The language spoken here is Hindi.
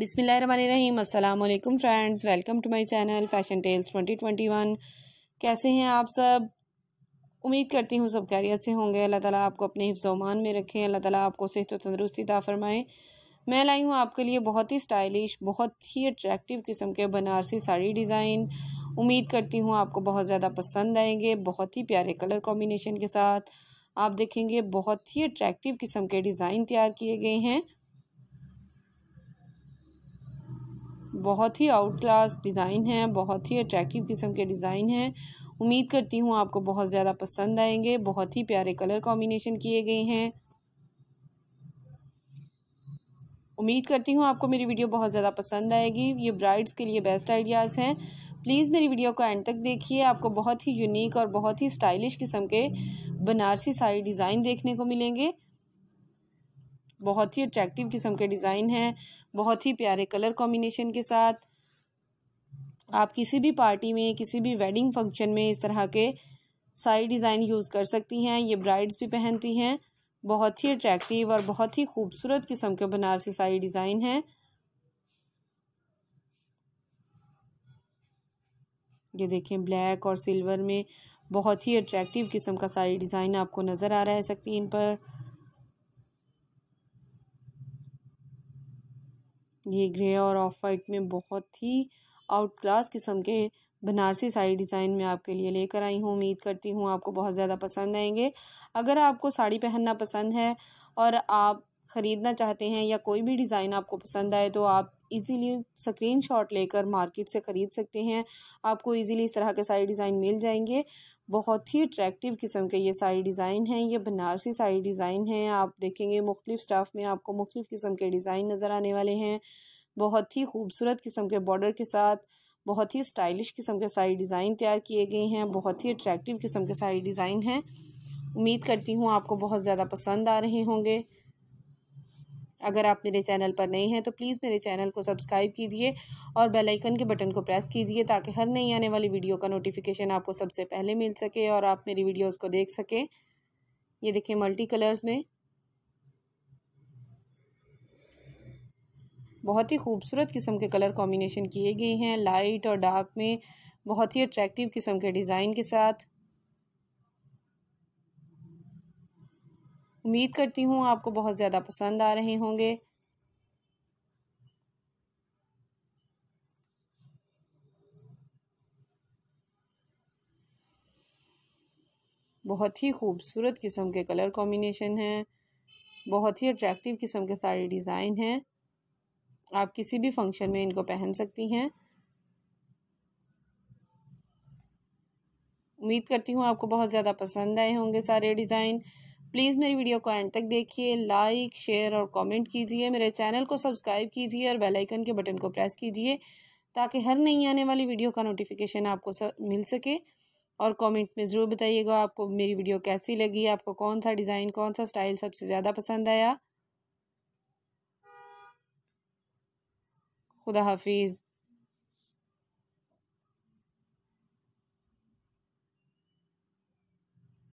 बिसमीम अल्लाम friends welcome to my channel fashion tales 2021 कैसे हैं आप सब उम्मीद करती हूँ सब खैरियत से होंगे अल्लाह ताला आपको अपने हिफ्जमान में रखें अल्लाह ताला आपको सेहत व तंदरुस्ती दा मैं लाई हूँ आपके लिए बहुत ही स्टाइलिश बहुत ही अट्रैक्टिव किस्म के बनारसी साड़ी डिज़ाइन उम्मीद करती हूँ आपको बहुत ज़्यादा पसंद आएंगे बहुत ही प्यारे कलर कॉम्बिनेशन के साथ आप देखेंगे बहुत ही अट्रैक्टिव किस्म के डिज़ाइन तैयार किए गए हैं बहुत ही आउट क्लास डिज़ाइन है बहुत ही अट्रैक्टिव किस्म के डिज़ाइन हैं उम्मीद करती हूँ आपको बहुत ज़्यादा पसंद आएंगे बहुत ही प्यारे कलर कॉम्बिनेशन किए गए हैं उम्मीद करती हूँ आपको मेरी वीडियो बहुत ज़्यादा पसंद आएगी ये ब्राइड्स के लिए बेस्ट आइडियाज़ हैं प्लीज़ मेरी वीडियो को एंड तक देखिए आपको बहुत ही यूनिक और बहुत ही स्टाइलिश किस्म के बनारसी साड़ी डिज़ाइन देखने को मिलेंगे बहुत ही अट्रैक्टिव किस्म के डिज़ाइन हैं बहुत ही प्यारे कलर कॉम्बिनेशन के साथ आप किसी भी पार्टी में किसी भी वेडिंग फंक्शन में इस तरह के साइड डिज़ाइन यूज़ कर सकती हैं ये ब्राइड्स भी पहनती हैं बहुत ही अट्रैक्टिव और बहुत ही खूबसूरत किस्म के बनारसी साड़ी डिज़ाइन हैं ये देखें ब्लैक और सिल्वर में बहुत ही अट्रैक्टिव किस्म का साड़ी डिज़ाइन आपको नज़र आ रहा है सकती इन पर ये ग्रे और ऑफ वाइट में बहुत ही आउट क्लास किस्म के बनारसी साड़ी डिज़ाइन में आपके लिए लेकर आई हूँ उम्मीद करती हूँ आपको बहुत ज़्यादा पसंद आएंगे अगर आपको साड़ी पहनना पसंद है और आप ख़रीदना चाहते हैं या कोई भी डिज़ाइन आपको पसंद आए तो आप इजीली स्क्रीनशॉट लेकर मार्केट से ख़रीद सकते हैं आपको इजीली इस तरह के साड़ी डिज़ाइन मिल जाएंगे बहुत ही अट्रैक्टिव किस्म के ये सारी डिज़ाइन हैं ये बनारसी सारी डिज़ाइन हैं आप देखेंगे मुख्तफ स्टाफ में आपको मुख्तु किस्म के डिज़ाइन नज़र आने वाले हैं बहुत ही खूबसूरत किस्म के बॉर्डर के साथ बहुत ही स्टाइलिश किस्म के सारी डिज़ाइन तैयार किए गए हैं बहुत ही अट्रैक्टिव किस्म के सारी डिज़ाइन हैं उम्मीद करती हूँ आपको बहुत ज़्यादा पसंद आ रहे होंगे अगर आप मेरे चैनल पर नए हैं तो प्लीज़ मेरे चैनल को सब्सक्राइब कीजिए और बेल आइकन के बटन को प्रेस कीजिए ताकि हर नई आने वाली वीडियो का नोटिफिकेशन आपको सबसे पहले मिल सके और आप मेरी वीडियोज़ को देख सकें ये देखिए मल्टी कलर्स में बहुत ही खूबसूरत किस्म के कलर कॉम्बिनेशन किए गए हैं लाइट और डार्क में बहुत ही अट्रैक्टिव किस्म के डिज़ाइन के साथ उम्मीद करती हूँ आपको बहुत ज़्यादा पसंद आ रहे होंगे बहुत ही खूबसूरत किस्म के कलर कॉम्बिनेशन हैं बहुत ही अट्रैक्टिव किस्म के सारे डिज़ाइन हैं आप किसी भी फंक्शन में इनको पहन सकती हैं उम्मीद करती हूँ आपको बहुत ज़्यादा पसंद आए होंगे सारे डिज़ाइन प्लीज़ मेरी वीडियो को एंड तक देखिए लाइक शेयर और कमेंट कीजिए मेरे चैनल को सब्सक्राइब कीजिए और बेल आइकन के बटन को प्रेस कीजिए ताकि हर नई आने वाली वीडियो का नोटिफिकेशन आपको सब, मिल सके और कमेंट में ज़रूर बताइएगा आपको मेरी वीडियो कैसी लगी आपको कौन सा डिज़ाइन कौन सा स्टाइल सबसे ज़्यादा पसंद आया खुदा हाफिज़